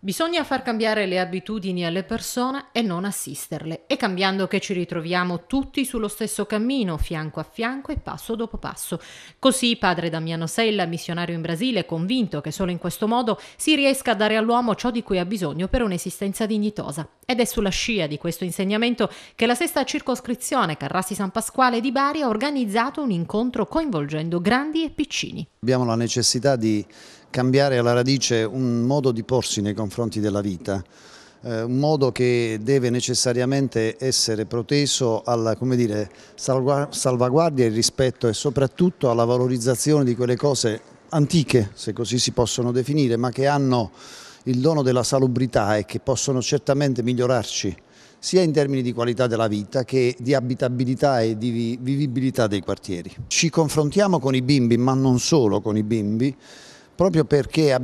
Bisogna far cambiare le abitudini alle persone e non assisterle. E cambiando che ci ritroviamo tutti sullo stesso cammino, fianco a fianco e passo dopo passo. Così padre Damiano Sella, missionario in Brasile, è convinto che solo in questo modo si riesca a dare all'uomo ciò di cui ha bisogno per un'esistenza dignitosa. Ed è sulla scia di questo insegnamento che la sesta circoscrizione Carrassi San Pasquale di Bari ha organizzato un incontro coinvolgendo grandi e piccini. Abbiamo la necessità di cambiare alla radice un modo di porsi nei confronti della vita, eh, un modo che deve necessariamente essere proteso alla dire, salvaguardia, il rispetto e soprattutto alla valorizzazione di quelle cose antiche, se così si possono definire, ma che hanno il dono della salubrità e che possono certamente migliorarci sia in termini di qualità della vita che di abitabilità e di vivibilità dei quartieri. Ci confrontiamo con i bimbi, ma non solo con i bimbi, proprio perché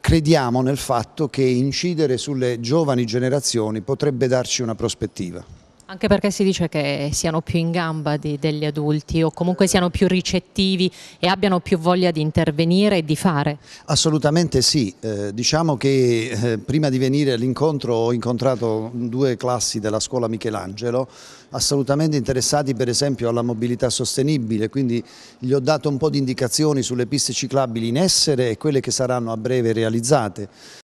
crediamo nel fatto che incidere sulle giovani generazioni potrebbe darci una prospettiva. Anche perché si dice che siano più in gamba di, degli adulti o comunque siano più ricettivi e abbiano più voglia di intervenire e di fare. Assolutamente sì, eh, diciamo che eh, prima di venire all'incontro ho incontrato due classi della scuola Michelangelo assolutamente interessati per esempio alla mobilità sostenibile, quindi gli ho dato un po' di indicazioni sulle piste ciclabili in essere e quelle che saranno a breve realizzate.